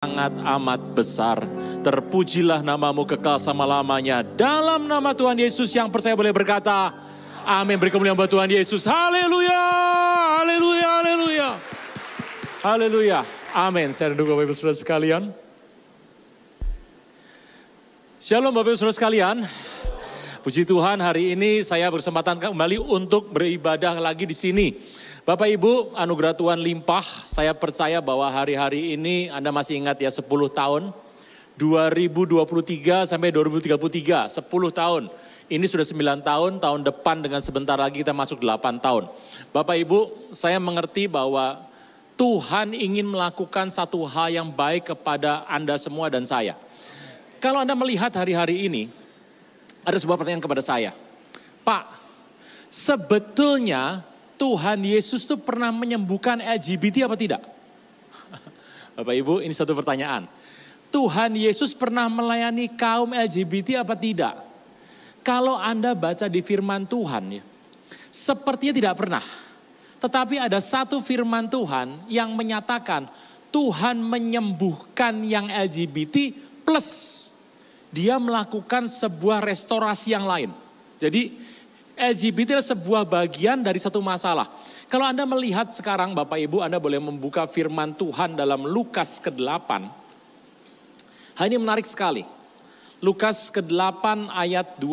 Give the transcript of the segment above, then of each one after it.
sangat amat besar. Terpujilah namamu kekal sama lamanya. Dalam nama Tuhan Yesus yang percaya boleh berkata, amin. Beri kemuliaan buat Tuhan Yesus. Haleluya, haleluya, haleluya. Haleluya, amin. Saya rindu Bapak Ibu Saudara sekalian. Shalom Bapak Ibu Saudara sekalian. Puji Tuhan hari ini saya berkesempatan kembali untuk beribadah lagi di sini. Bapak Ibu, anugerah Tuhan limpah. Saya percaya bahwa hari-hari ini Anda masih ingat ya 10 tahun. 2023 sampai 2033, 10 tahun. Ini sudah 9 tahun, tahun depan dengan sebentar lagi kita masuk 8 tahun. Bapak Ibu, saya mengerti bahwa Tuhan ingin melakukan satu hal yang baik kepada Anda semua dan saya. Kalau Anda melihat hari-hari ini, ada sebuah pertanyaan kepada saya. Pak, sebetulnya Tuhan Yesus itu pernah menyembuhkan LGBT apa tidak? Bapak Ibu, ini satu pertanyaan. Tuhan Yesus pernah melayani kaum LGBT apa tidak? Kalau Anda baca di firman Tuhan, ya, sepertinya tidak pernah. Tetapi ada satu firman Tuhan yang menyatakan Tuhan menyembuhkan yang LGBT plus dia melakukan sebuah restorasi yang lain. Jadi LGBT adalah sebuah bagian dari satu masalah. Kalau Anda melihat sekarang Bapak Ibu, Anda boleh membuka firman Tuhan dalam Lukas ke-8. Hal ini menarik sekali. Lukas ke-8 ayat 26.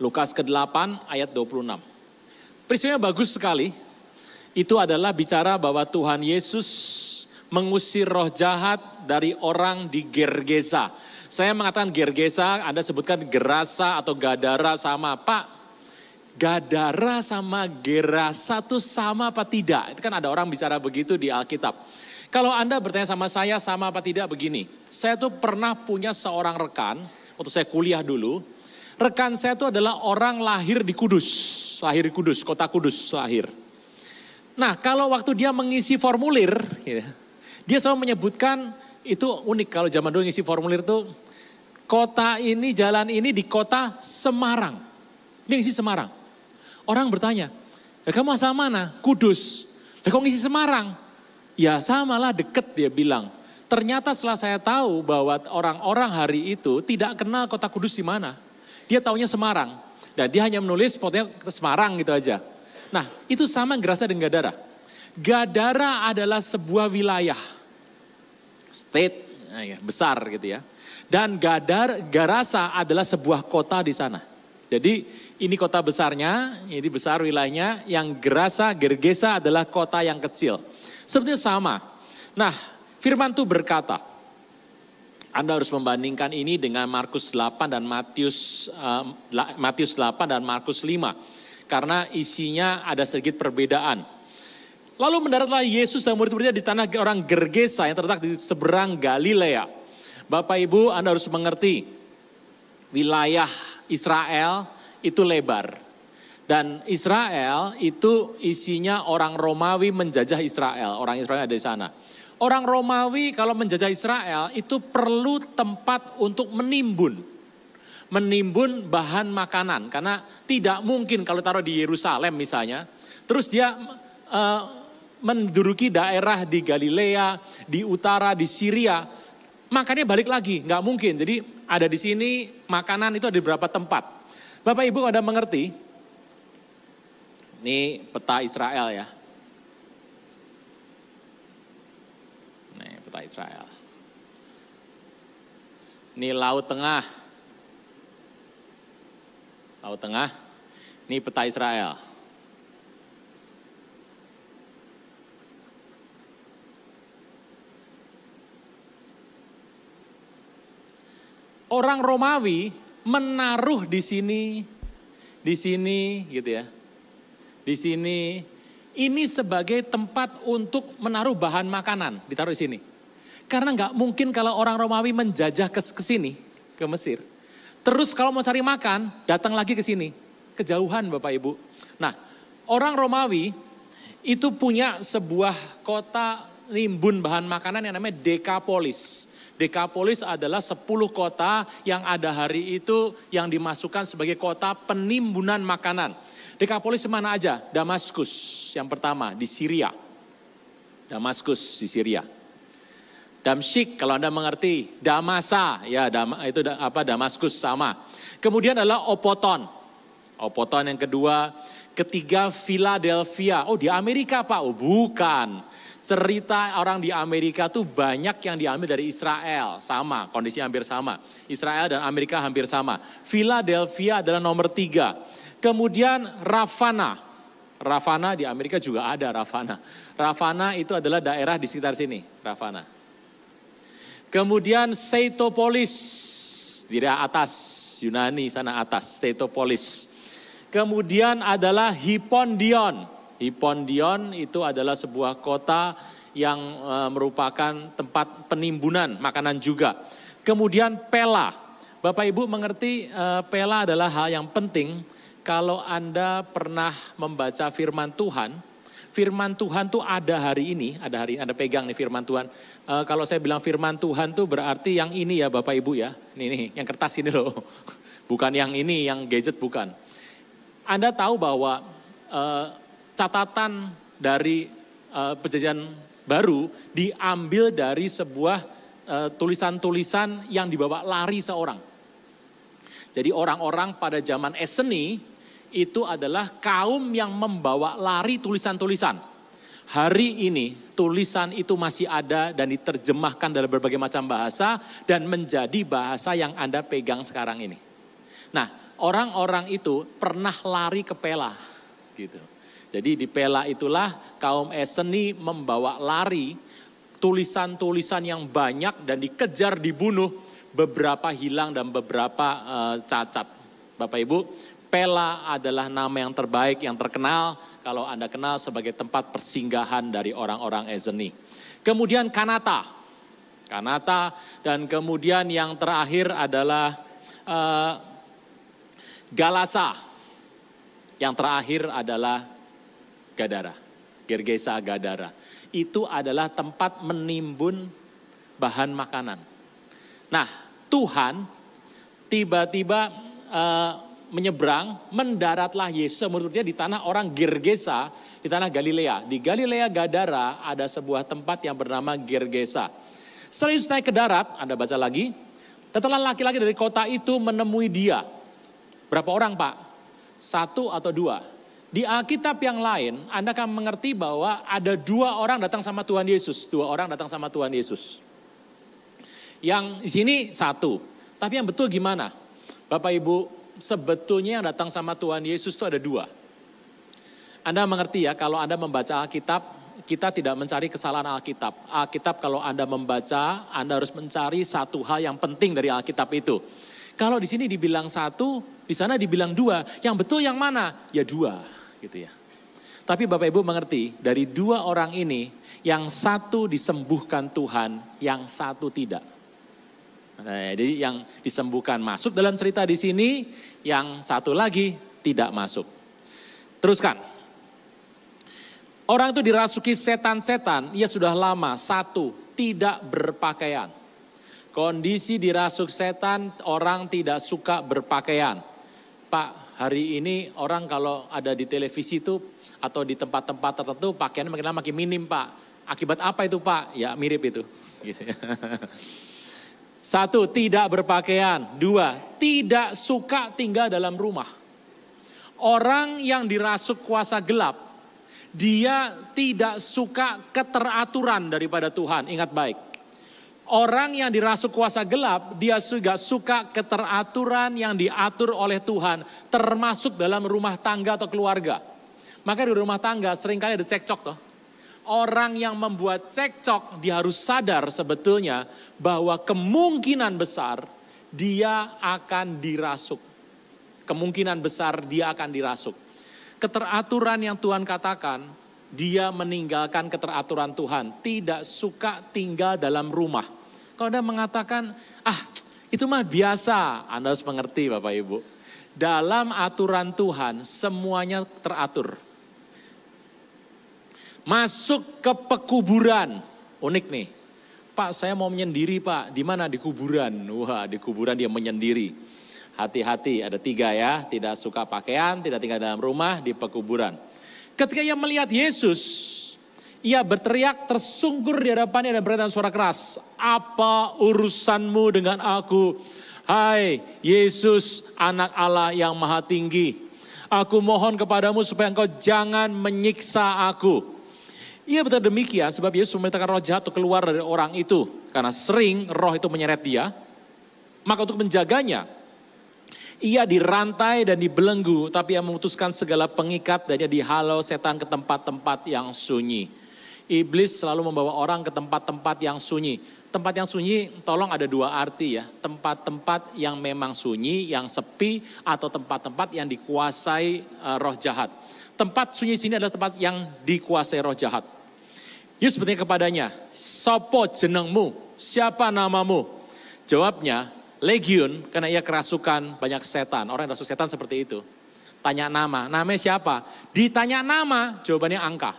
Lukas ke-8 ayat 26. Peristiwanya bagus sekali. Itu adalah bicara bahwa Tuhan Yesus mengusir roh jahat dari orang di Gergesa. Saya mengatakan gergesa, Anda sebutkan gerasa atau gadara sama. Pak, gadara sama gerasa itu sama apa tidak? Itu kan ada orang bicara begitu di Alkitab. Kalau Anda bertanya sama saya sama apa tidak begini. Saya tuh pernah punya seorang rekan, waktu saya kuliah dulu. Rekan saya itu adalah orang lahir di Kudus, lahir di Kudus, kota Kudus lahir. Nah kalau waktu dia mengisi formulir, ya, dia selalu menyebutkan itu unik kalau zaman dulu ngisi formulir tuh Kota ini, jalan ini di kota Semarang. Ini ngisi Semarang. Orang bertanya, ya kamu asal mana? Kudus. Ya kok ngisi Semarang? Ya samalah deket dia bilang. Ternyata setelah saya tahu bahwa orang-orang hari itu tidak kenal kota Kudus di mana. Dia taunya Semarang. Dan dia hanya menulis fotonya Semarang gitu aja. Nah itu sama Gerasa dengan Gadara. Gadara adalah sebuah wilayah. State, nah ya, besar gitu ya. Dan Gadar, Garasa adalah sebuah kota di sana. Jadi ini kota besarnya, ini besar wilayahnya. Yang Gerasa, Gergesa adalah kota yang kecil. Sebenarnya sama. Nah, firman itu berkata, anda harus membandingkan ini dengan Markus 8 dan Matius uh, Matius 8 dan Markus 5 karena isinya ada sedikit perbedaan. Lalu mendaratlah Yesus dan murid-muridnya di tanah orang Gergesa yang terletak di seberang Galilea. Bapak Ibu, Anda harus mengerti, wilayah Israel itu lebar. Dan Israel itu isinya orang Romawi menjajah Israel, orang Israel ada di sana. Orang Romawi kalau menjajah Israel itu perlu tempat untuk menimbun. Menimbun bahan makanan karena tidak mungkin kalau taruh di Yerusalem misalnya, terus dia uh, menduduki daerah di Galilea, di utara, di Syria, Makannya balik lagi, nggak mungkin. Jadi ada di sini makanan itu ada di beberapa tempat. Bapak Ibu ada mengerti? Ini peta Israel ya. Ini peta Israel. Ini Laut Tengah. Laut Tengah. Ini peta Israel. orang Romawi menaruh di sini, di sini gitu ya. Di sini ini sebagai tempat untuk menaruh bahan makanan, ditaruh di sini. Karena nggak mungkin kalau orang Romawi menjajah ke, sini, ke Mesir. Terus kalau mau cari makan, datang lagi ke sini. Kejauhan Bapak Ibu. Nah, orang Romawi itu punya sebuah kota nimbun bahan makanan yang namanya Dekapolis. Dekapolis adalah 10 kota yang ada hari itu yang dimasukkan sebagai kota penimbunan makanan. Dekapolis mana aja? Damaskus yang pertama di Syria. Damaskus di Syria. Damsyik kalau Anda mengerti, Damasa ya dam, itu apa Damaskus sama. Kemudian adalah Opoton. Opoton yang kedua, ketiga Philadelphia. Oh di Amerika Pak, oh bukan cerita orang di Amerika tuh banyak yang diambil dari Israel. Sama, kondisi hampir sama. Israel dan Amerika hampir sama. Philadelphia adalah nomor tiga. Kemudian Ravana. Ravana di Amerika juga ada Ravana. Ravana itu adalah daerah di sekitar sini, Ravana. Kemudian Setopolis, di daerah atas, Yunani sana atas, Setopolis. Kemudian adalah Hipondion. Hipondion itu adalah sebuah kota yang e, merupakan tempat penimbunan makanan juga. Kemudian Pela. Bapak Ibu mengerti e, Pela adalah hal yang penting kalau Anda pernah membaca firman Tuhan. Firman Tuhan tuh ada hari ini, ada hari ini, ada pegang nih firman Tuhan. E, kalau saya bilang firman Tuhan tuh berarti yang ini ya Bapak Ibu ya. Ini nih, yang kertas ini loh. Bukan yang ini, yang gadget bukan. Anda tahu bahwa e, catatan dari uh, perjanjian baru diambil dari sebuah eh, tulisan-tulisan uh, yang dibawa lari seorang. Jadi orang-orang pada zaman Eseni itu adalah kaum yang membawa lari tulisan-tulisan. Hari ini tulisan itu masih ada dan diterjemahkan dalam berbagai macam bahasa dan menjadi bahasa yang Anda pegang sekarang ini. Nah, orang-orang itu pernah lari ke Pela gitu. Jadi di Pela itulah kaum Eseni membawa lari tulisan-tulisan yang banyak dan dikejar dibunuh, beberapa hilang dan beberapa eh, cacat. Bapak Ibu, Pela adalah nama yang terbaik, yang terkenal kalau Anda kenal sebagai tempat persinggahan dari orang-orang Eseni. Kemudian Kanata. Kanata dan kemudian yang terakhir adalah uh, Galasa. Yang terakhir adalah Gadara. Gergesa Gadara. Itu adalah tempat menimbun bahan makanan. Nah, Tuhan tiba-tiba e, menyeberang, mendaratlah Yesus menurutnya di tanah orang Gergesa, di tanah Galilea. Di Galilea Gadara ada sebuah tempat yang bernama Gergesa. Setelah Yesus naik ke darat, Anda baca lagi, Datanglah laki-laki dari kota itu menemui dia. Berapa orang pak? Satu atau dua? Di Alkitab yang lain, Anda akan mengerti bahwa ada dua orang datang sama Tuhan Yesus. Dua orang datang sama Tuhan Yesus. Yang di sini satu. Tapi yang betul gimana? Bapak Ibu, sebetulnya yang datang sama Tuhan Yesus itu ada dua. Anda mengerti ya, kalau Anda membaca Alkitab, kita tidak mencari kesalahan Alkitab. Alkitab kalau Anda membaca, Anda harus mencari satu hal yang penting dari Alkitab itu. Kalau di sini dibilang satu, di sana dibilang dua. Yang betul yang mana? Ya dua gitu ya. Tapi Bapak Ibu mengerti, dari dua orang ini, yang satu disembuhkan Tuhan, yang satu tidak. Nah, jadi yang disembuhkan masuk dalam cerita di sini, yang satu lagi tidak masuk. Teruskan. Orang itu dirasuki setan-setan, ia sudah lama, satu, tidak berpakaian. Kondisi dirasuk setan, orang tidak suka berpakaian. Pak, Hari ini orang kalau ada di televisi itu atau di tempat-tempat tertentu pakaian makin lama makin minim pak. Akibat apa itu pak? Ya mirip itu. Gitu ya. Satu, tidak berpakaian. Dua, tidak suka tinggal dalam rumah. Orang yang dirasuk kuasa gelap, dia tidak suka keteraturan daripada Tuhan. Ingat baik, Orang yang dirasuk kuasa gelap, dia juga suka keteraturan yang diatur oleh Tuhan, termasuk dalam rumah tangga atau keluarga. Maka di rumah tangga seringkali ada cekcok toh. Orang yang membuat cekcok, dia harus sadar sebetulnya bahwa kemungkinan besar dia akan dirasuk. Kemungkinan besar dia akan dirasuk. Keteraturan yang Tuhan katakan dia meninggalkan keteraturan Tuhan, tidak suka tinggal dalam rumah. Kalau Anda mengatakan, ah itu mah biasa, Anda harus mengerti Bapak Ibu. Dalam aturan Tuhan semuanya teratur. Masuk ke pekuburan, unik nih. Pak saya mau menyendiri pak, di mana di kuburan? Wah di kuburan dia menyendiri. Hati-hati ada tiga ya, tidak suka pakaian, tidak tinggal dalam rumah, di pekuburan. Ketika ia melihat Yesus, ia berteriak tersungkur di hadapannya dan berkata suara keras, "Apa urusanmu dengan aku? Hai Yesus, anak Allah yang maha tinggi, aku mohon kepadamu supaya engkau jangan menyiksa aku." Ia betul demikian sebab Yesus memerintahkan roh jahat untuk keluar dari orang itu karena sering roh itu menyeret dia. Maka untuk menjaganya, ia dirantai dan dibelenggu, tapi ia memutuskan segala pengikat dan ia dihalau setan ke tempat-tempat yang sunyi. Iblis selalu membawa orang ke tempat-tempat yang sunyi. Tempat yang sunyi, tolong ada dua arti ya. Tempat-tempat yang memang sunyi, yang sepi, atau tempat-tempat yang dikuasai eh, roh jahat. Tempat sunyi sini adalah tempat yang dikuasai roh jahat. Yus, bertanya kepadanya, Sopo jenengmu? Siapa namamu? Jawabnya, legion karena ia kerasukan banyak setan. Orang yang rasuk setan seperti itu. Tanya nama, namanya siapa? Ditanya nama, jawabannya angka.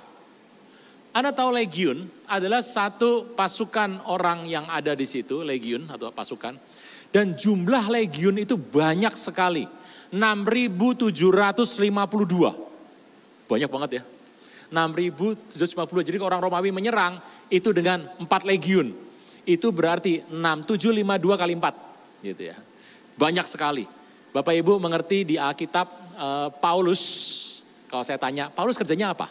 Anda tahu legion adalah satu pasukan orang yang ada di situ, legion atau pasukan. Dan jumlah legion itu banyak sekali. 6.752. Banyak banget ya. 6.750. Jadi orang Romawi menyerang itu dengan 4 legion, Itu berarti 6752 kali 4 gitu ya. Banyak sekali. Bapak Ibu mengerti di Alkitab e, Paulus kalau saya tanya, Paulus kerjanya apa?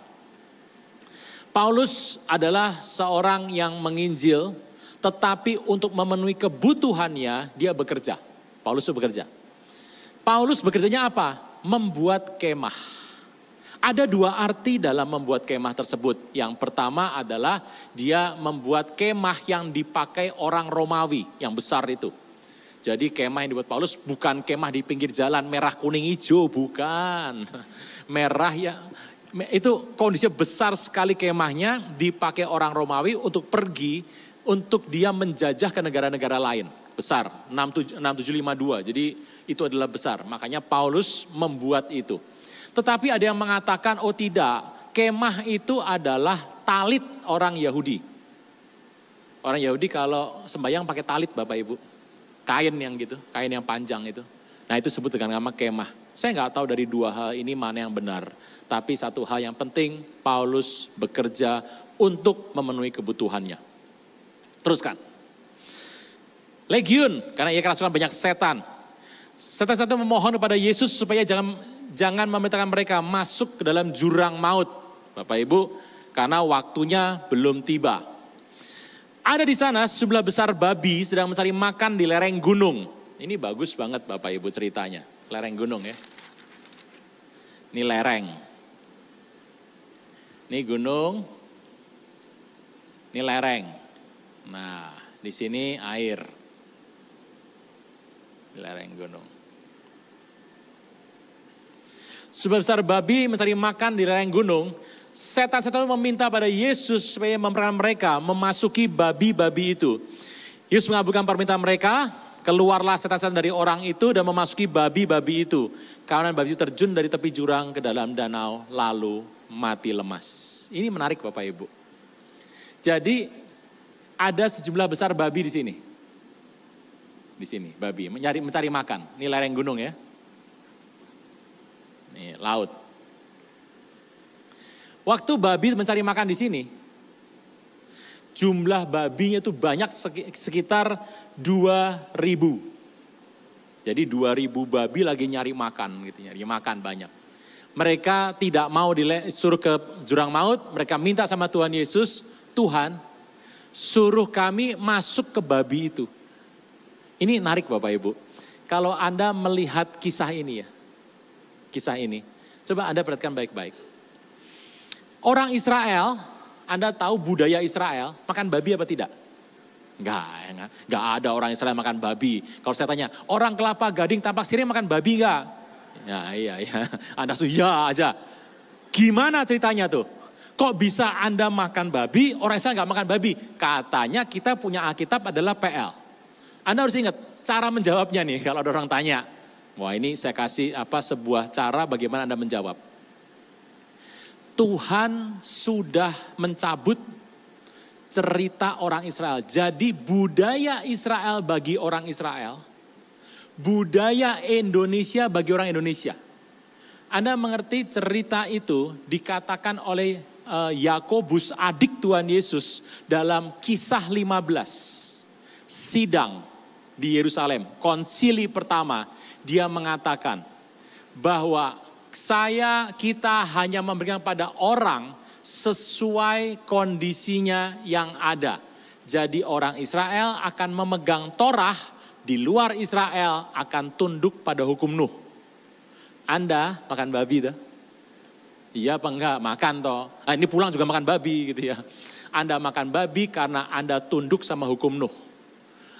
Paulus adalah seorang yang menginjil, tetapi untuk memenuhi kebutuhannya dia bekerja. Paulus bekerja. Paulus bekerjanya apa? Membuat kemah. Ada dua arti dalam membuat kemah tersebut. Yang pertama adalah dia membuat kemah yang dipakai orang Romawi yang besar itu jadi kemah yang dibuat Paulus bukan kemah di pinggir jalan merah kuning hijau, bukan. Merah ya itu kondisi besar sekali kemahnya dipakai orang Romawi untuk pergi untuk dia menjajah ke negara-negara lain. Besar, 6752. Jadi itu adalah besar. Makanya Paulus membuat itu. Tetapi ada yang mengatakan, oh tidak, kemah itu adalah talit orang Yahudi. Orang Yahudi kalau sembahyang pakai talit Bapak Ibu kain yang gitu, kain yang panjang itu. Nah itu sebut dengan nama kemah. Saya nggak tahu dari dua hal ini mana yang benar. Tapi satu hal yang penting, Paulus bekerja untuk memenuhi kebutuhannya. Teruskan. Legion, karena ia kerasukan banyak setan. Setan-setan memohon kepada Yesus supaya jangan jangan memerintahkan mereka masuk ke dalam jurang maut. Bapak Ibu, karena waktunya belum tiba. Ada di sana sebelah besar babi sedang mencari makan di lereng gunung. Ini bagus banget Bapak Ibu ceritanya. Lereng gunung ya. Ini lereng. Ini gunung. Ini lereng. Nah, di sini air. Di lereng gunung. Sebesar babi mencari makan di lereng gunung, setan-setan itu meminta pada Yesus supaya memerang mereka memasuki babi-babi itu. Yesus mengabulkan permintaan mereka, keluarlah setan-setan dari orang itu dan memasuki babi-babi itu. Karena babi itu terjun dari tepi jurang ke dalam danau lalu mati lemas. Ini menarik Bapak Ibu. Jadi ada sejumlah besar babi di sini. Di sini babi mencari mencari makan. Ini lereng gunung ya. Ini laut. Waktu babi mencari makan di sini, jumlah babinya itu banyak sekitar 2000. Jadi 2000 babi lagi nyari makan gitu, nyari makan banyak. Mereka tidak mau disuruh ke jurang maut, mereka minta sama Tuhan Yesus, Tuhan suruh kami masuk ke babi itu. Ini narik Bapak Ibu. Kalau Anda melihat kisah ini ya, kisah ini. Coba Anda perhatikan baik-baik. Orang Israel, Anda tahu budaya Israel, makan babi apa tidak? Enggak, enggak, enggak ada orang Israel makan babi. Kalau saya tanya, orang kelapa gading tampak sirih makan babi enggak? Ya, iya, iya. Anda sudah ya aja. Gimana ceritanya tuh? Kok bisa Anda makan babi, orang Israel enggak makan babi? Katanya kita punya Alkitab adalah PL. Anda harus ingat, cara menjawabnya nih kalau ada orang tanya. Wah ini saya kasih apa sebuah cara bagaimana Anda menjawab. Tuhan sudah mencabut cerita orang Israel. Jadi budaya Israel bagi orang Israel, budaya Indonesia bagi orang Indonesia. Anda mengerti cerita itu dikatakan oleh eh, Yakobus adik Tuhan Yesus dalam kisah 15 sidang di Yerusalem, konsili pertama, dia mengatakan bahwa saya kita hanya memberikan pada orang sesuai kondisinya yang ada. Jadi orang Israel akan memegang Torah di luar Israel akan tunduk pada hukum Nuh. Anda makan babi tuh? Iya apa enggak? Makan toh. Nah, ini pulang juga makan babi gitu ya. Anda makan babi karena Anda tunduk sama hukum Nuh.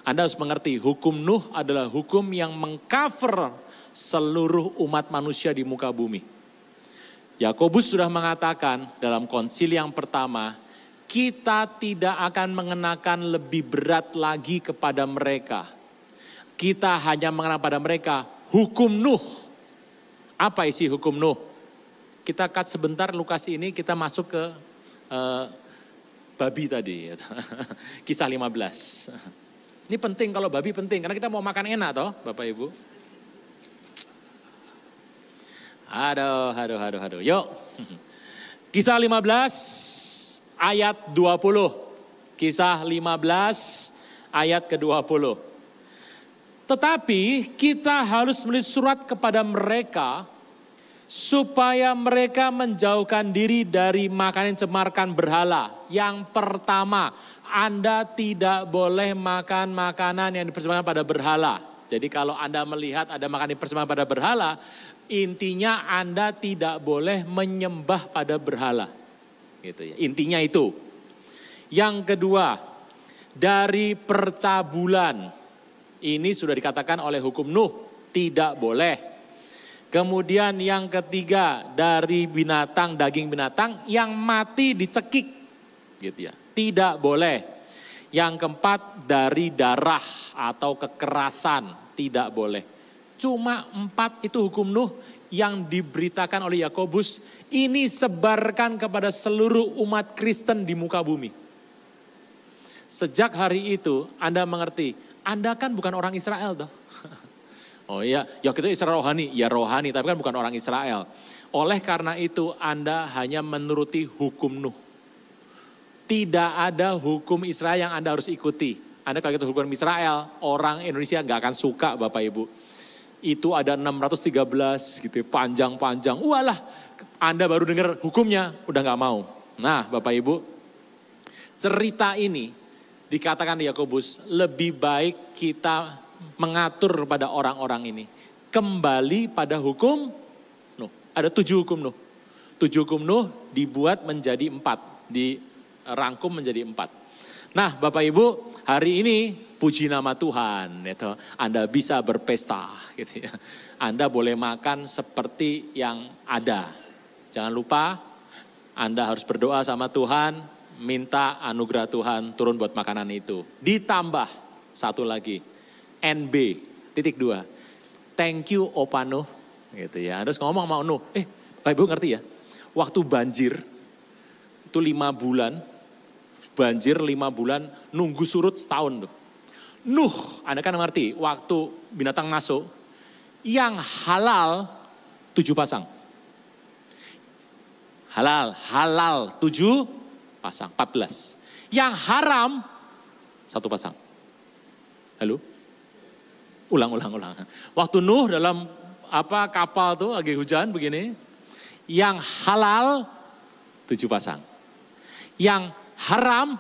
Anda harus mengerti, hukum Nuh adalah hukum yang mengcover seluruh umat manusia di muka bumi. Yakobus sudah mengatakan dalam konsil yang pertama, kita tidak akan mengenakan lebih berat lagi kepada mereka. Kita hanya mengenakan pada mereka hukum Nuh. Apa isi hukum Nuh? Kita cut sebentar Lukas ini kita masuk ke uh, babi tadi. Kisah 15. Ini penting kalau babi penting karena kita mau makan enak toh, Bapak Ibu. Aduh, aduh, aduh, aduh. Yuk. Kisah 15 ayat 20. Kisah 15 ayat ke-20. Tetapi kita harus menulis surat kepada mereka supaya mereka menjauhkan diri dari makanan cemarkan berhala. Yang pertama, Anda tidak boleh makan makanan yang dipersembahkan pada berhala. Jadi kalau Anda melihat ada makanan dipersembahkan pada berhala, Intinya Anda tidak boleh menyembah pada berhala. Gitu ya. Intinya itu. Yang kedua, dari percabulan. Ini sudah dikatakan oleh hukum Nuh, tidak boleh. Kemudian yang ketiga dari binatang daging binatang yang mati dicekik gitu ya. Tidak boleh. Yang keempat dari darah atau kekerasan tidak boleh. Cuma empat itu hukum Nuh yang diberitakan oleh Yakobus ini sebarkan kepada seluruh umat Kristen di muka bumi. Sejak hari itu Anda mengerti, Anda kan bukan orang Israel toh. Oh iya, ya kita Israel rohani, ya rohani tapi kan bukan orang Israel. Oleh karena itu Anda hanya menuruti hukum Nuh. Tidak ada hukum Israel yang Anda harus ikuti. Anda kalau kita gitu hukum Israel, orang Indonesia nggak akan suka Bapak Ibu itu ada 613 gitu panjang-panjang. Walah, Anda baru dengar hukumnya udah nggak mau. Nah, Bapak Ibu, cerita ini dikatakan di Yakobus lebih baik kita mengatur pada orang-orang ini kembali pada hukum Nuh. Ada tujuh hukum Nuh. Tujuh hukum Nuh dibuat menjadi empat, dirangkum menjadi empat. Nah, Bapak Ibu, hari ini Puji nama Tuhan, itu Anda bisa berpesta, gitu ya. Anda boleh makan seperti yang ada. Jangan lupa, Anda harus berdoa sama Tuhan, minta anugerah Tuhan turun buat makanan itu. Ditambah satu lagi, NB titik dua. Thank you Opano, gitu ya. Harus ngomong sama Ono. eh, Ibu ngerti ya, waktu banjir itu lima bulan, banjir lima bulan nunggu surut setahun tuh. Nuh, Anda kan mengerti, waktu binatang masuk, yang halal tujuh pasang. Halal, halal tujuh pasang, empat belas. Yang haram satu pasang. Halo? Ulang, ulang, ulang. Waktu Nuh dalam apa kapal tuh lagi hujan begini, yang halal tujuh pasang. Yang haram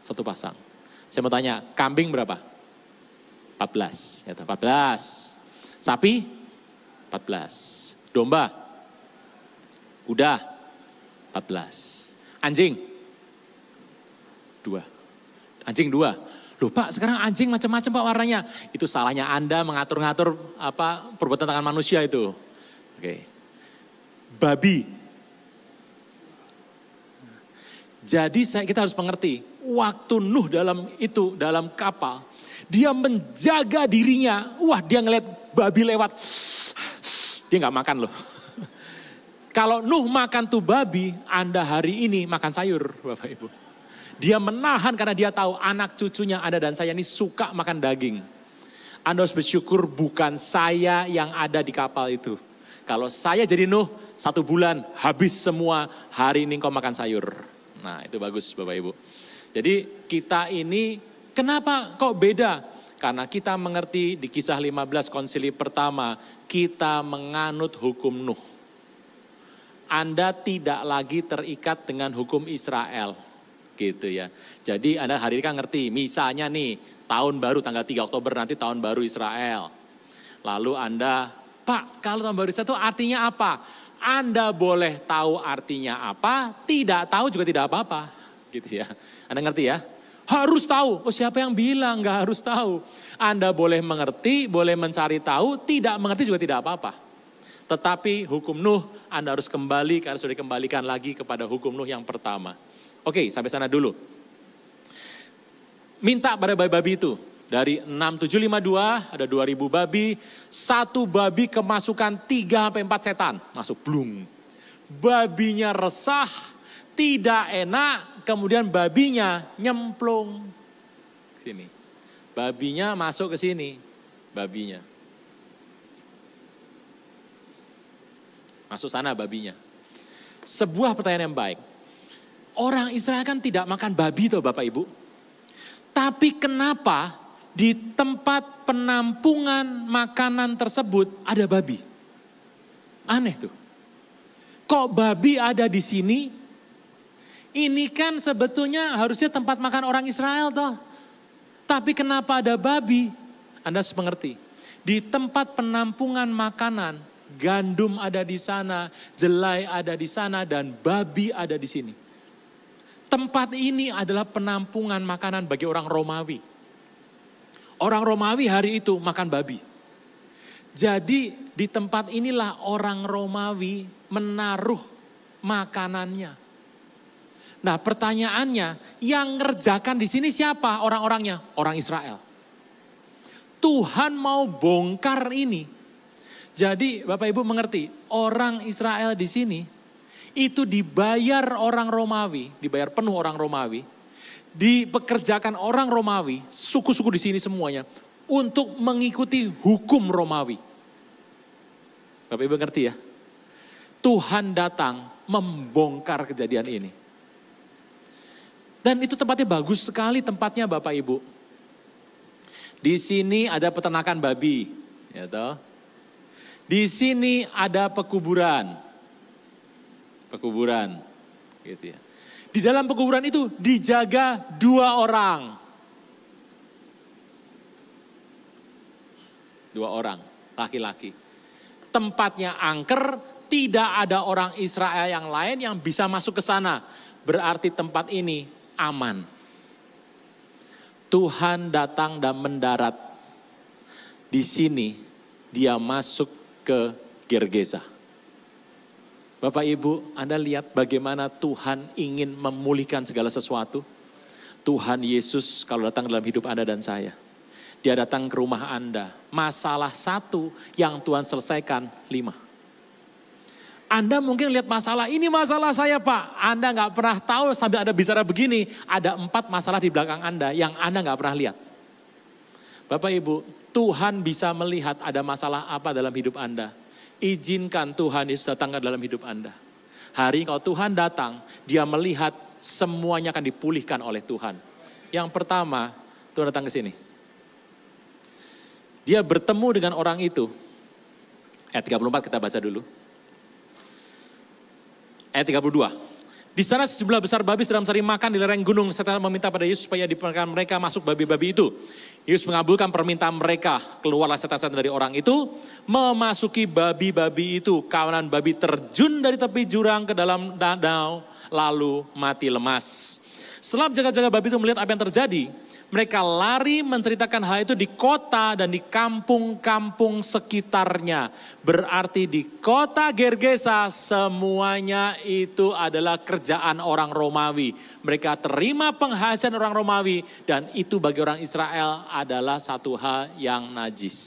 satu pasang saya mau tanya, kambing berapa? 14. 14. Ya Sapi? 14. Domba? Kuda? 14. Anjing? 2. Anjing 2. Loh Pak, sekarang anjing macam-macam Pak warnanya. Itu salahnya Anda mengatur-ngatur apa perbuatan tangan manusia itu. Oke. Babi. Jadi saya, kita harus mengerti, waktu Nuh dalam itu, dalam kapal. Dia menjaga dirinya. Wah dia ngeliat babi lewat. Dia nggak makan loh. Kalau Nuh makan tuh babi, Anda hari ini makan sayur Bapak Ibu. Dia menahan karena dia tahu anak cucunya ada dan saya ini suka makan daging. Anda harus bersyukur bukan saya yang ada di kapal itu. Kalau saya jadi Nuh, satu bulan habis semua hari ini kau makan sayur. Nah itu bagus Bapak Ibu. Jadi kita ini kenapa kok beda? Karena kita mengerti di kisah 15 konsili pertama, kita menganut hukum Nuh. Anda tidak lagi terikat dengan hukum Israel. Gitu ya. Jadi Anda hari ini kan ngerti, misalnya nih, tahun baru tanggal 3 Oktober nanti tahun baru Israel. Lalu Anda, Pak kalau tahun baru Israel itu artinya apa? Anda boleh tahu artinya apa, tidak tahu juga tidak apa-apa. Gitu ya. Anda ngerti ya? Harus tahu. Oh siapa yang bilang nggak harus tahu? Anda boleh mengerti, boleh mencari tahu, tidak mengerti juga tidak apa-apa. Tetapi hukum Nuh Anda harus kembali karena sudah dikembalikan lagi kepada hukum Nuh yang pertama. Oke, sampai sana dulu. Minta pada babi-babi itu. Dari 6752 ada 2000 babi, satu babi kemasukan 3 sampai 4 setan, masuk blung. Babinya resah, tidak enak, kemudian babinya nyemplung ke sini. Babinya masuk ke sini, babinya. Masuk sana babinya. Sebuah pertanyaan yang baik. Orang Israel kan tidak makan babi tuh Bapak Ibu. Tapi kenapa di tempat penampungan makanan tersebut ada babi? Aneh tuh. Kok babi ada di sini ini kan sebetulnya harusnya tempat makan orang Israel toh. Tapi kenapa ada babi? Anda harus mengerti. Di tempat penampungan makanan, gandum ada di sana, jelai ada di sana, dan babi ada di sini. Tempat ini adalah penampungan makanan bagi orang Romawi. Orang Romawi hari itu makan babi. Jadi di tempat inilah orang Romawi menaruh makanannya. Nah pertanyaannya, yang ngerjakan di sini siapa orang-orangnya? Orang Israel. Tuhan mau bongkar ini. Jadi Bapak Ibu mengerti, orang Israel di sini itu dibayar orang Romawi, dibayar penuh orang Romawi, dipekerjakan orang Romawi, suku-suku di sini semuanya, untuk mengikuti hukum Romawi. Bapak Ibu ngerti ya? Tuhan datang membongkar kejadian ini. Dan itu tempatnya bagus sekali tempatnya Bapak Ibu. Di sini ada peternakan babi, ya toh. Di sini ada pekuburan. Pekuburan. Gitu ya. Di dalam pekuburan itu dijaga dua orang. Dua orang, laki-laki. Tempatnya angker, tidak ada orang Israel yang lain yang bisa masuk ke sana. Berarti tempat ini aman. Tuhan datang dan mendarat. Di sini dia masuk ke Gergesa. Bapak Ibu, Anda lihat bagaimana Tuhan ingin memulihkan segala sesuatu. Tuhan Yesus kalau datang dalam hidup Anda dan saya. Dia datang ke rumah Anda. Masalah satu yang Tuhan selesaikan, lima. Anda mungkin lihat masalah, ini masalah saya pak. Anda nggak pernah tahu sambil Anda bicara begini, ada empat masalah di belakang Anda yang Anda nggak pernah lihat. Bapak Ibu, Tuhan bisa melihat ada masalah apa dalam hidup Anda. Izinkan Tuhan Yesus datang ke dalam hidup Anda. Hari kalau Tuhan datang, dia melihat semuanya akan dipulihkan oleh Tuhan. Yang pertama, Tuhan datang ke sini. Dia bertemu dengan orang itu. Ayat 34 kita baca dulu ayat 32. Di sana sebelah besar babi sedang mencari makan di lereng gunung. Setelah meminta pada Yesus supaya diperkenankan mereka masuk babi-babi itu. Yesus mengabulkan permintaan mereka. Keluarlah setan-setan dari orang itu. Memasuki babi-babi itu. Kawanan babi terjun dari tepi jurang ke dalam danau. Lalu mati lemas. Setelah jaga-jaga babi itu melihat apa yang terjadi. Mereka lari menceritakan hal itu di kota dan di kampung-kampung sekitarnya. Berarti di kota Gergesa semuanya itu adalah kerjaan orang Romawi. Mereka terima penghasilan orang Romawi dan itu bagi orang Israel adalah satu hal yang najis.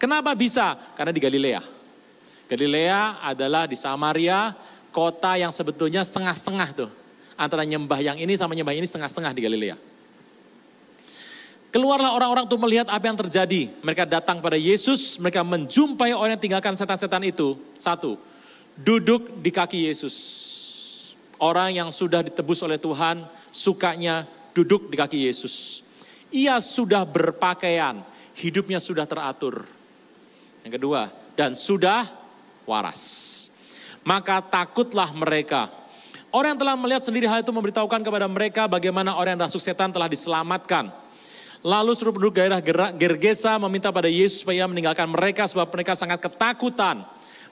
Kenapa bisa? Karena di Galilea. Galilea adalah di Samaria, kota yang sebetulnya setengah-setengah tuh. Antara nyembah yang ini sama nyembah yang ini setengah-setengah di Galilea. Keluarlah orang-orang untuk melihat apa yang terjadi. Mereka datang pada Yesus, mereka menjumpai orang yang tinggalkan setan-setan itu. Satu, duduk di kaki Yesus. Orang yang sudah ditebus oleh Tuhan, sukanya duduk di kaki Yesus. Ia sudah berpakaian, hidupnya sudah teratur. Yang kedua, dan sudah waras. Maka takutlah mereka. Orang yang telah melihat sendiri hal itu memberitahukan kepada mereka bagaimana orang yang rasuk setan telah diselamatkan Lalu seluruh penduduk daerah Gergesa meminta pada Yesus supaya meninggalkan mereka sebab mereka sangat ketakutan.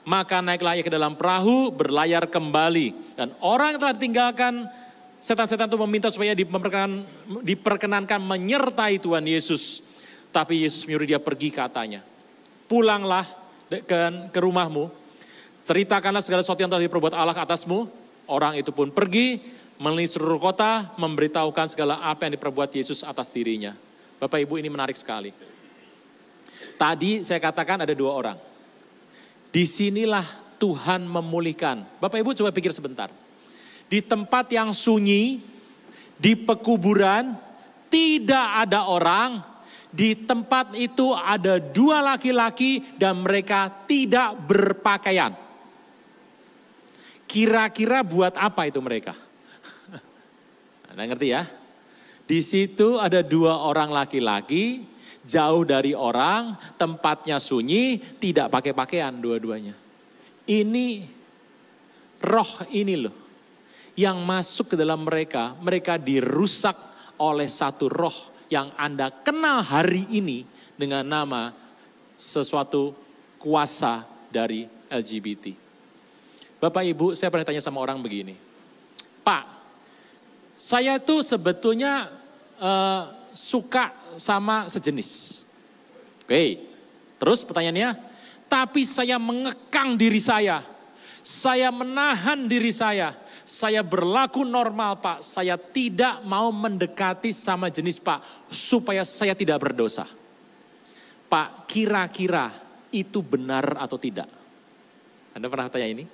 Maka naiklah ia ke dalam perahu, berlayar kembali. Dan orang yang telah ditinggalkan, setan-setan itu meminta supaya diperkenankan, diperkenankan menyertai Tuhan Yesus. Tapi Yesus menyuruh dia pergi katanya. Pulanglah ke, ke rumahmu, ceritakanlah segala sesuatu yang telah diperbuat Allah ke atasmu. Orang itu pun pergi, seluruh kota, memberitahukan segala apa yang diperbuat Yesus atas dirinya. Bapak Ibu ini menarik sekali. Tadi saya katakan ada dua orang. Disinilah Tuhan memulihkan. Bapak Ibu coba pikir sebentar. Di tempat yang sunyi, di pekuburan, tidak ada orang. Di tempat itu ada dua laki-laki dan mereka tidak berpakaian. Kira-kira buat apa itu mereka? Anda ngerti ya? Di situ ada dua orang laki-laki, jauh dari orang, tempatnya sunyi, tidak pakai pakaian dua-duanya. Ini roh ini loh yang masuk ke dalam mereka, mereka dirusak oleh satu roh yang Anda kenal hari ini dengan nama sesuatu kuasa dari LGBT. Bapak Ibu, saya pernah tanya sama orang begini. Pak, saya tuh sebetulnya uh, suka sama sejenis. Oke, okay. terus pertanyaannya, tapi saya mengekang diri saya, saya menahan diri saya, saya berlaku normal pak, saya tidak mau mendekati sama jenis pak, supaya saya tidak berdosa. Pak, kira-kira itu benar atau tidak? Anda pernah tanya ini?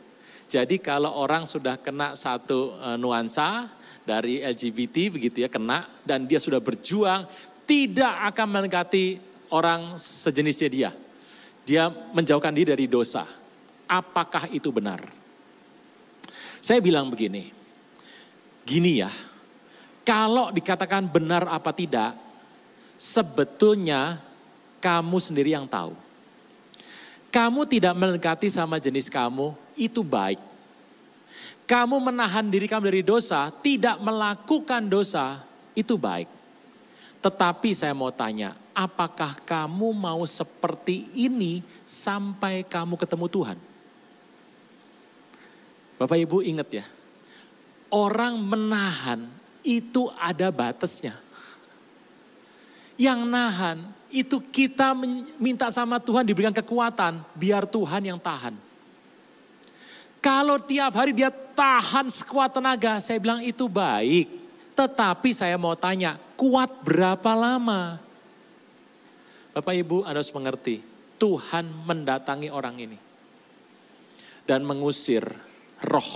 Jadi kalau orang sudah kena satu eh, nuansa, dari LGBT begitu ya kena dan dia sudah berjuang tidak akan mendekati orang sejenisnya dia. Dia menjauhkan diri dari dosa. Apakah itu benar? Saya bilang begini, gini ya, kalau dikatakan benar apa tidak, sebetulnya kamu sendiri yang tahu. Kamu tidak mendekati sama jenis kamu, itu baik kamu menahan diri kamu dari dosa, tidak melakukan dosa, itu baik. Tetapi saya mau tanya, apakah kamu mau seperti ini sampai kamu ketemu Tuhan? Bapak Ibu ingat ya, orang menahan itu ada batasnya. Yang nahan itu kita minta sama Tuhan diberikan kekuatan, biar Tuhan yang tahan. Kalau tiap hari dia tahan sekuat tenaga, saya bilang itu baik. Tetapi saya mau tanya, kuat berapa lama? Bapak Ibu, Anda harus mengerti, Tuhan mendatangi orang ini dan mengusir roh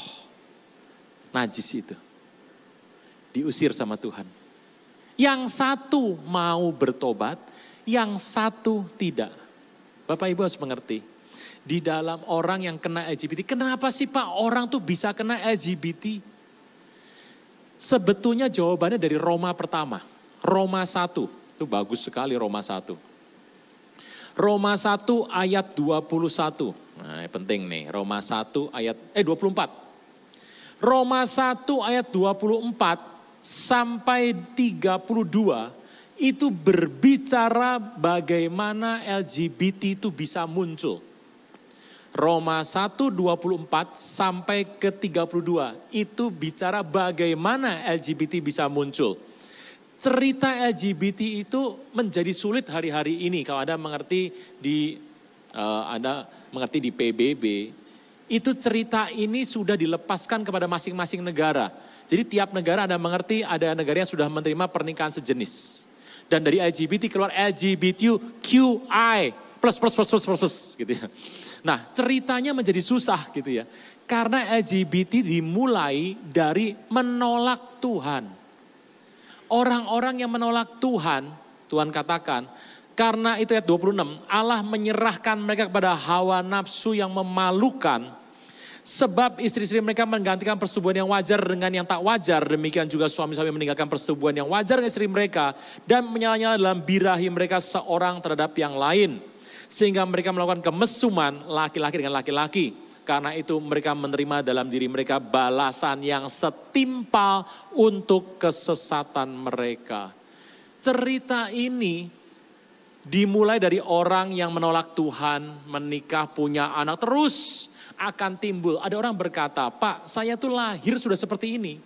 najis itu. Diusir sama Tuhan. Yang satu mau bertobat, yang satu tidak. Bapak Ibu harus mengerti, di dalam orang yang kena LGBT. Kenapa sih Pak orang tuh bisa kena LGBT? Sebetulnya jawabannya dari Roma pertama, Roma 1. Itu bagus sekali Roma 1. Roma 1 ayat 21. Nah, penting nih, Roma 1 ayat eh 24. Roma 1 ayat 24 sampai 32 itu berbicara bagaimana LGBT itu bisa muncul. Roma 1:24 sampai ke 32 itu bicara bagaimana LGBT bisa muncul. Cerita LGBT itu menjadi sulit hari-hari ini kalau Anda mengerti di uh, Anda mengerti di PBB itu cerita ini sudah dilepaskan kepada masing-masing negara. Jadi tiap negara Anda mengerti ada negara yang sudah menerima pernikahan sejenis. Dan dari LGBT keluar LGBTQI plus plus plus plus plus, plus gitu ya. Nah, ceritanya menjadi susah gitu ya. Karena LGBT dimulai dari menolak Tuhan. Orang-orang yang menolak Tuhan, Tuhan katakan, karena itu ayat 26, Allah menyerahkan mereka kepada hawa nafsu yang memalukan. Sebab istri-istri mereka menggantikan persetubuhan yang wajar dengan yang tak wajar. Demikian juga suami-suami meninggalkan persetubuhan yang wajar dengan istri mereka. Dan menyala-nyala dalam birahi mereka seorang terhadap yang lain. Sehingga mereka melakukan kemesuman laki-laki dengan laki-laki. Karena itu mereka menerima dalam diri mereka balasan yang setimpal untuk kesesatan mereka. Cerita ini dimulai dari orang yang menolak Tuhan, menikah, punya anak, terus akan timbul. Ada orang berkata, Pak saya tuh lahir sudah seperti ini.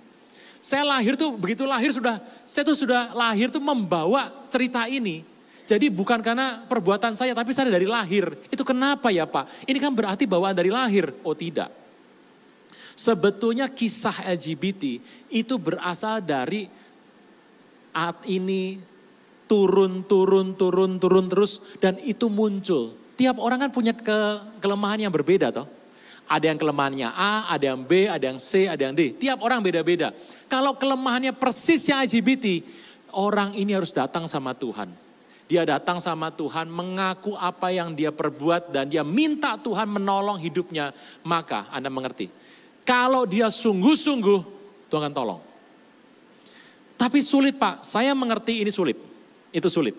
Saya lahir tuh, begitu lahir sudah, saya tuh sudah lahir tuh membawa cerita ini. Jadi bukan karena perbuatan saya, tapi saya dari lahir. Itu kenapa ya Pak? Ini kan berarti bawaan dari lahir. Oh tidak. Sebetulnya kisah LGBT itu berasal dari saat ini turun, turun, turun, turun terus. Dan itu muncul. Tiap orang kan punya ke, kelemahan yang berbeda toh. Ada yang kelemahannya A, ada yang B, ada yang C, ada yang D. Tiap orang beda-beda. Kalau kelemahannya persis yang LGBT, orang ini harus datang sama Tuhan dia datang sama Tuhan, mengaku apa yang dia perbuat dan dia minta Tuhan menolong hidupnya. Maka Anda mengerti, kalau dia sungguh-sungguh, Tuhan akan tolong. Tapi sulit Pak, saya mengerti ini sulit. Itu sulit.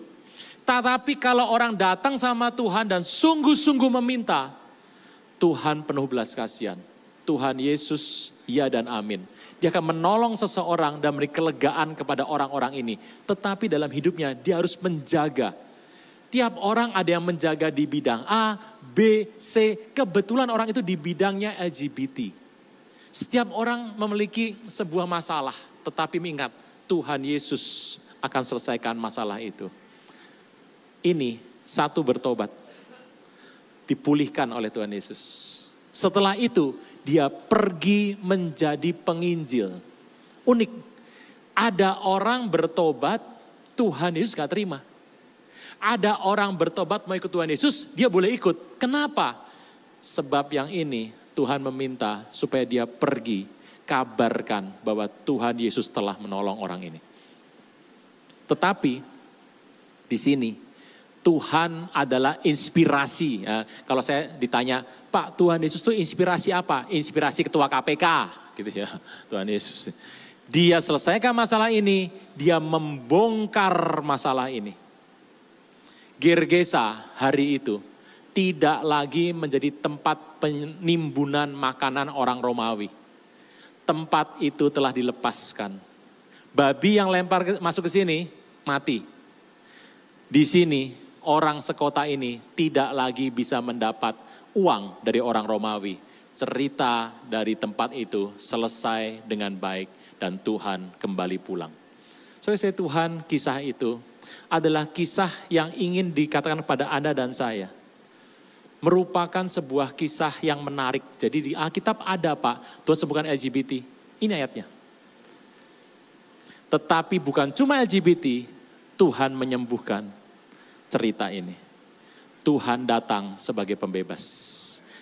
Tetapi kalau orang datang sama Tuhan dan sungguh-sungguh meminta, Tuhan penuh belas kasihan. Tuhan Yesus, ya dan amin. Dia akan menolong seseorang dan memberi kelegaan kepada orang-orang ini. Tetapi dalam hidupnya dia harus menjaga. Tiap orang ada yang menjaga di bidang A, B, C. Kebetulan orang itu di bidangnya LGBT. Setiap orang memiliki sebuah masalah. Tetapi ingat, Tuhan Yesus akan selesaikan masalah itu. Ini satu bertobat. Dipulihkan oleh Tuhan Yesus. Setelah itu dia pergi menjadi penginjil. Unik, ada orang bertobat, Tuhan Yesus gak terima. Ada orang bertobat mau ikut Tuhan Yesus, dia boleh ikut. Kenapa? Sebab yang ini Tuhan meminta supaya dia pergi kabarkan bahwa Tuhan Yesus telah menolong orang ini. Tetapi di sini Tuhan adalah inspirasi. Ya, kalau saya ditanya, Pak Tuhan Yesus itu inspirasi apa? Inspirasi ketua KPK, gitu ya Tuhan Yesus. Dia selesaikan masalah ini, dia membongkar masalah ini. Gergesa hari itu tidak lagi menjadi tempat penimbunan makanan orang Romawi. Tempat itu telah dilepaskan. Babi yang lempar masuk ke sini mati. Di sini orang sekota ini tidak lagi bisa mendapat uang dari orang Romawi. Cerita dari tempat itu selesai dengan baik dan Tuhan kembali pulang. Soalnya saya Tuhan kisah itu adalah kisah yang ingin dikatakan kepada Anda dan saya. Merupakan sebuah kisah yang menarik. Jadi di Alkitab ada Pak, Tuhan sebutkan LGBT. Ini ayatnya. Tetapi bukan cuma LGBT, Tuhan menyembuhkan cerita ini. Tuhan datang sebagai pembebas.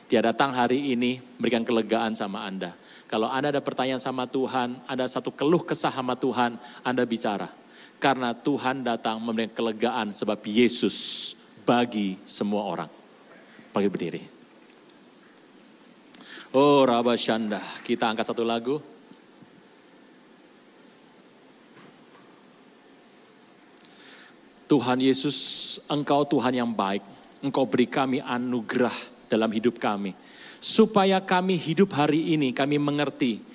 Dia datang hari ini memberikan kelegaan sama Anda. Kalau Anda ada pertanyaan sama Tuhan, ada satu keluh kesah sama Tuhan, Anda bicara. Karena Tuhan datang memberikan kelegaan sebab Yesus bagi semua orang. Pagi berdiri. Oh Syandah kita angkat satu lagu. Tuhan Yesus, Engkau Tuhan yang baik. Engkau beri kami anugerah dalam hidup kami. Supaya kami hidup hari ini, kami mengerti